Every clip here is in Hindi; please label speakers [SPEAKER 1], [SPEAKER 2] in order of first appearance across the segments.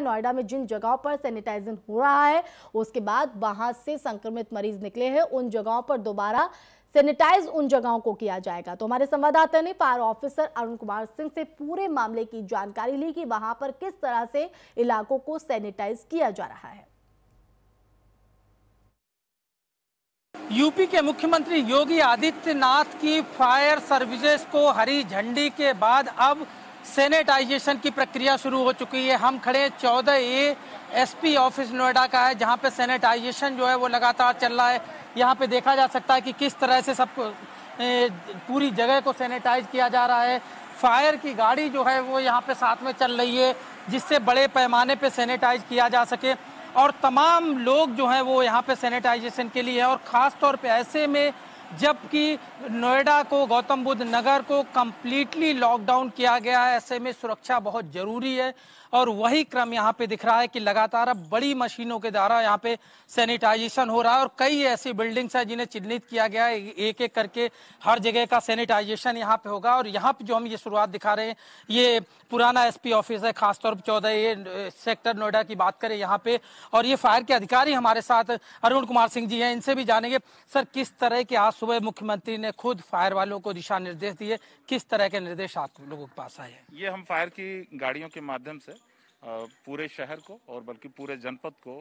[SPEAKER 1] नोएडा में जिन जगहों पर सैनिटाइजन हो रहा है उसके बाद वहां से संक्रमित मरीज निकले हैं उन जगहों पर दोबारा सैनिटाइज उन जगहों को किया जाएगा तो हमारे संवाददाता ने फायर ऑफिसर अरुण कुमार सिंह से पूरे मामले की जानकारी ली कि वहां पर किस तरह से इलाकों को सैनिटाइज किया जा रहा है
[SPEAKER 2] यूपी के मुख्यमंत्री योगी आदित्यनाथ की फायर सर्विसेज को हरी झंडी के बाद अब सैनिटाइजेशन की प्रक्रिया शुरू हो चुकी है हम खड़े चौदह ए एसपी ऑफिस नोएडा का है जहाँ पे सैनिटाइजेशन जो है वो लगातार चल रहा है यहाँ पे देखा जा सकता है कि किस तरह से सब पूरी जगह को सैनिटाइज किया जा रहा है फायर की गाड़ी जो है वो यहाँ पे साथ में चल रही है जिससे बड़े पैमाने पे सैनिटाइज किया जा सके और तमाम लोग जो हैं वो यहाँ पे सैनिटाइजेशन के लिए है और ख़ास तौर पे ऐसे में जबकि नोएडा को गौतम बुद्ध नगर को कम्प्लीटली लॉकडाउन किया गया है ऐसे में सुरक्षा बहुत ज़रूरी है और वही क्रम यहाँ पे दिख रहा है कि लगातार अब बड़ी मशीनों के द्वारा यहाँ पे सैनिटाइजेशन हो रहा है और कई ऐसी बिल्डिंग्स हैं जिन्हें चिन्हित किया गया है एक एक करके हर जगह का सैनिटाइजेशन यहाँ पे होगा और यहाँ पे जो हम ये शुरुआत दिखा रहे हैं ये पुराना एसपी ऑफिस है खासतौर पर चौदह ये सेक्टर नोएडा की बात करें यहाँ पे और ये फायर के अधिकारी हमारे साथ अरुण कुमार सिंह जी हैं इनसे भी जानेंगे सर किस तरह के आज सुबह मुख्यमंत्री ने खुद फायर वालों को दिशा निर्देश दिए किस तरह के निर्देश आप लोगों के पास आए
[SPEAKER 3] ये हम फायर की गाड़ियों के माध्यम से पूरे शहर को और बल्कि पूरे जनपद को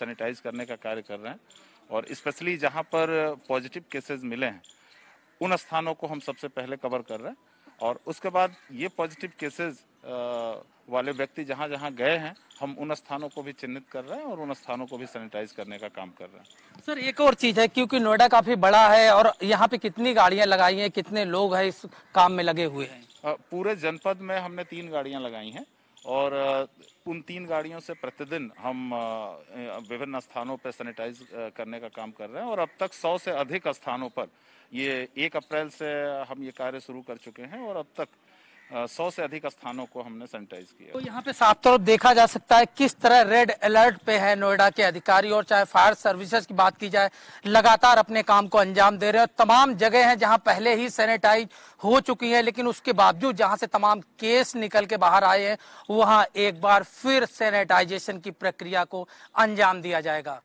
[SPEAKER 3] सैनिटाइज करने का कार्य कर रहे हैं और स्पेशली जहाँ पर पॉजिटिव केसेस मिले हैं उन स्थानों को हम सबसे पहले कवर कर रहे हैं और उसके बाद ये पॉजिटिव केसेस वाले व्यक्ति जहाँ जहाँ गए हैं हम उन स्थानों को भी चिन्हित कर रहे हैं और उन स्थानों को भी सैनिटाइज करने का काम कर रहे हैं
[SPEAKER 2] सर एक और चीज है क्योंकि नोएडा काफी बड़ा है और यहाँ पे कितनी गाड़ियाँ लगाई हैं कितने लोग हैं इस काम में लगे हुए
[SPEAKER 3] हैं पूरे जनपद में हमने तीन गाड़ियाँ लगाई हैं और उन तीन गाड़ियों से प्रतिदिन हम विभिन्न स्थानों पर सैनिटाइज करने का काम कर रहे हैं और अब तक सौ से अधिक स्थानों पर ये एक अप्रैल से हम ये कार्य शुरू कर चुके हैं और अब तक सौ से अधिक स्थानों को हमने सैनिटाइज किया तो यहाँ
[SPEAKER 2] पे साफ तौर देखा जा सकता है किस तरह रेड अलर्ट पे है नोएडा के अधिकारी और चाहे फायर सर्विसेज की बात की जाए लगातार अपने काम को अंजाम दे रहे हैं तमाम जगह हैं जहाँ पहले ही सैनिटाइज हो चुकी है लेकिन उसके बावजूद जहाँ से तमाम केस निकल के बाहर आए हैं वहाँ एक बार फिर सैनिटाइजेशन की प्रक्रिया को अंजाम दिया जाएगा